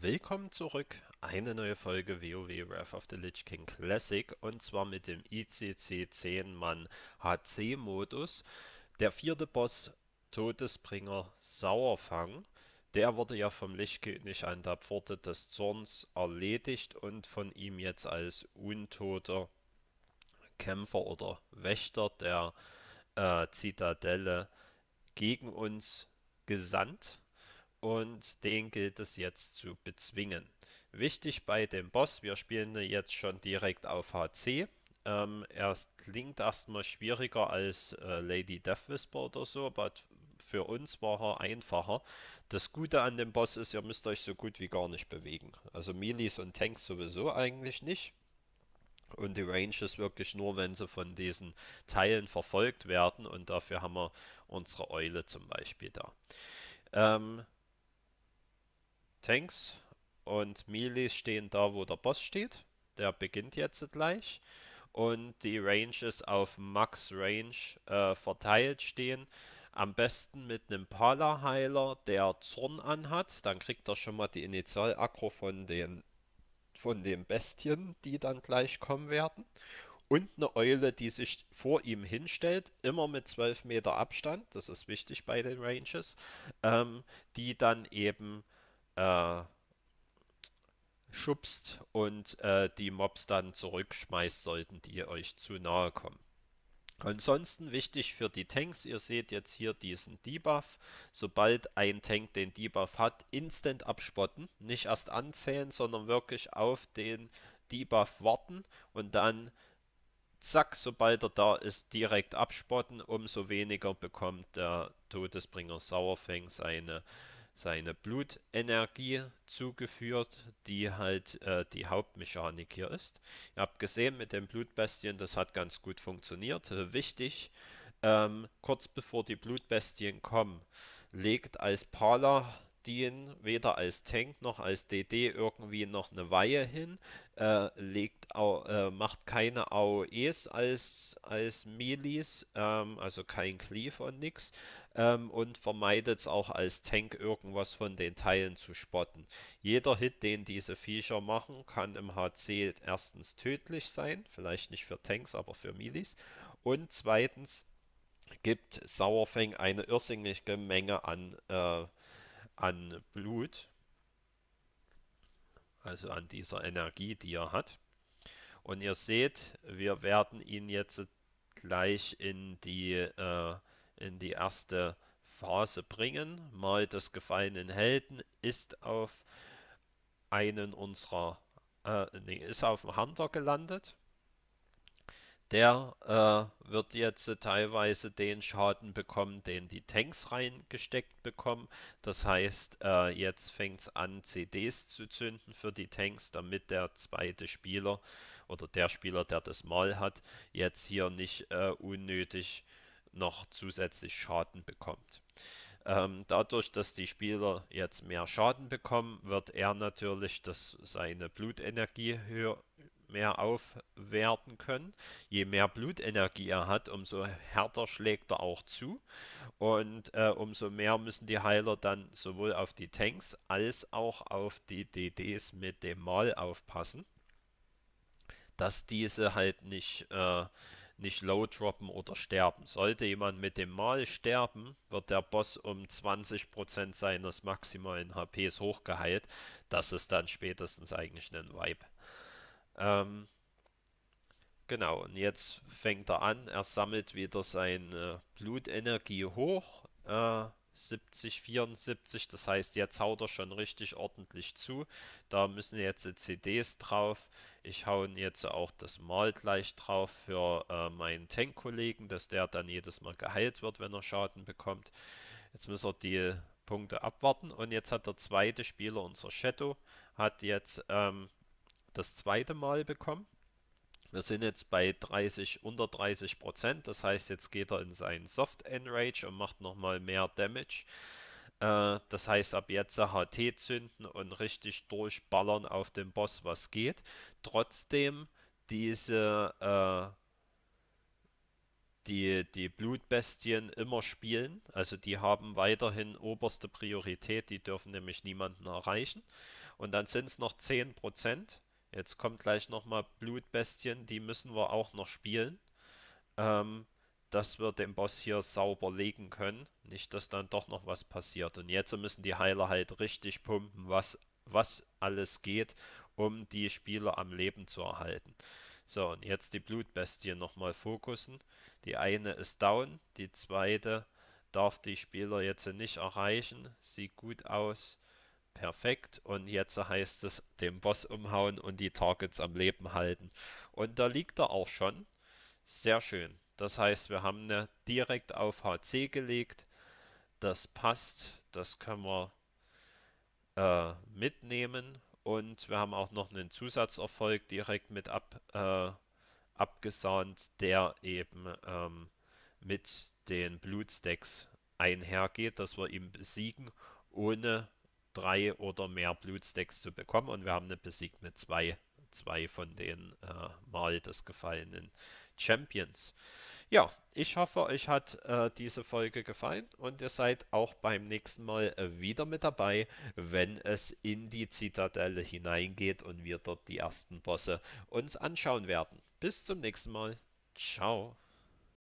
Willkommen zurück. Eine neue Folge WoW Wrath of the Lich King Classic und zwar mit dem ICC 10 Mann HC Modus. Der vierte Boss Todesbringer Sauerfang, der wurde ja vom Lichkönig an der Pforte des Zorns erledigt und von ihm jetzt als untoter Kämpfer oder Wächter der äh, Zitadelle gegen uns gesandt und den gilt es jetzt zu bezwingen. Wichtig bei dem Boss, wir spielen jetzt schon direkt auf HC. Ähm, er klingt erstmal schwieriger als äh, Lady Death Whisper oder so, aber für uns war er einfacher. Das Gute an dem Boss ist, ihr müsst euch so gut wie gar nicht bewegen. Also Melees und Tanks sowieso eigentlich nicht. Und die Range ist wirklich nur, wenn sie von diesen Teilen verfolgt werden. Und dafür haben wir unsere Eule zum Beispiel da. Ähm, Tanks und Melees stehen da, wo der Boss steht. Der beginnt jetzt gleich. Und die Ranges auf Max Range äh, verteilt stehen. Am besten mit einem Pala-Heiler, der Zorn anhat. Dann kriegt er schon mal die Initial-Aggro von den, von den Bestien, die dann gleich kommen werden. Und eine Eule, die sich vor ihm hinstellt, immer mit 12 Meter Abstand, das ist wichtig bei den Ranges, ähm, die dann eben äh, schubst und äh, die Mobs dann zurückschmeißt, sollten die euch zu nahe kommen. Ansonsten wichtig für die Tanks, ihr seht jetzt hier diesen Debuff. Sobald ein Tank den Debuff hat, instant abspotten. Nicht erst anzählen, sondern wirklich auf den Debuff warten und dann zack, sobald er da ist, direkt abspotten. Umso weniger bekommt der Todesbringer Sauerfang seine seine Blutenergie zugeführt, die halt äh, die Hauptmechanik hier ist. Ihr habt gesehen mit den Blutbestien, das hat ganz gut funktioniert. Äh, wichtig, ähm, kurz bevor die Blutbestien kommen, legt als Parler dienen weder als Tank noch als DD irgendwie noch eine Weihe hin, äh, legt au, äh, macht keine AOEs als, als Melis, ähm, also kein Cleave und nix, ähm, und vermeidet es auch als Tank irgendwas von den Teilen zu spotten. Jeder Hit, den diese Viecher machen, kann im HC erstens tödlich sein, vielleicht nicht für Tanks, aber für Melis, und zweitens gibt Sauerfang eine irrsinnige Menge an äh, an Blut, also an dieser Energie, die er hat. Und ihr seht, wir werden ihn jetzt gleich in die, äh, in die erste Phase bringen. Mal des gefallenen Helden ist auf einen unserer, äh, nee, ist auf dem Hunter gelandet der äh, wird jetzt teilweise den Schaden bekommen, den die Tanks reingesteckt bekommen. Das heißt, äh, jetzt fängt es an, CDs zu zünden für die Tanks, damit der zweite Spieler oder der Spieler, der das Mal hat, jetzt hier nicht äh, unnötig noch zusätzlich Schaden bekommt. Ähm, dadurch, dass die Spieler jetzt mehr Schaden bekommen, wird er natürlich das, seine Blutenergie höher, mehr aufwerten können. Je mehr Blutenergie er hat, umso härter schlägt er auch zu. Und äh, umso mehr müssen die Heiler dann sowohl auf die Tanks als auch auf die DDs mit dem Mal aufpassen, dass diese halt nicht, äh, nicht low droppen oder sterben. Sollte jemand mit dem Mal sterben, wird der Boss um 20% seines maximalen HPs hochgeheilt. Das ist dann spätestens eigentlich ein Vibe. Ähm, genau, und jetzt fängt er an, er sammelt wieder seine Blutenergie hoch, äh, 70, 74, das heißt, jetzt haut er schon richtig ordentlich zu. Da müssen jetzt die CDs drauf. Ich hau jetzt auch das Mal gleich drauf für äh, meinen Tank-Kollegen, dass der dann jedes Mal geheilt wird, wenn er Schaden bekommt. Jetzt muss er die Punkte abwarten. Und jetzt hat der zweite Spieler, unser Shadow, hat jetzt ähm, das zweite Mal bekommen. Wir sind jetzt bei 30, unter 30 Prozent. Das heißt, jetzt geht er in seinen Soft Enrage und macht nochmal mehr Damage. Äh, das heißt, ab jetzt HT zünden und richtig durchballern auf den Boss, was geht. Trotzdem diese äh, die, die Blutbestien immer spielen. Also die haben weiterhin oberste Priorität, die dürfen nämlich niemanden erreichen. Und dann sind es noch 10%. Prozent. Jetzt kommt gleich nochmal Blutbestien, die müssen wir auch noch spielen. Ähm, dass wir den Boss hier sauber legen können. Nicht, dass dann doch noch was passiert. Und jetzt müssen die Heiler halt richtig pumpen, was, was alles geht, um die Spieler am Leben zu erhalten. So, und jetzt die Blutbestien nochmal fokussen. Die eine ist down, die zweite darf die Spieler jetzt nicht erreichen. Sieht gut aus perfekt. Und jetzt heißt es, den Boss umhauen und die Targets am Leben halten. Und da liegt er auch schon. Sehr schön. Das heißt, wir haben eine direkt auf HC gelegt. Das passt. Das können wir äh, mitnehmen. Und wir haben auch noch einen Zusatzerfolg direkt mit ab, äh, abgesahnt, der eben ähm, mit den Blutstacks einhergeht, dass wir ihn besiegen, ohne drei oder mehr Blutstacks zu bekommen und wir haben eine besiegt mit zwei, zwei von den äh, Mal des gefallenen Champions. Ja, ich hoffe, euch hat äh, diese Folge gefallen und ihr seid auch beim nächsten Mal äh, wieder mit dabei, wenn es in die Zitadelle hineingeht und wir dort die ersten Bosse uns anschauen werden. Bis zum nächsten Mal. Ciao.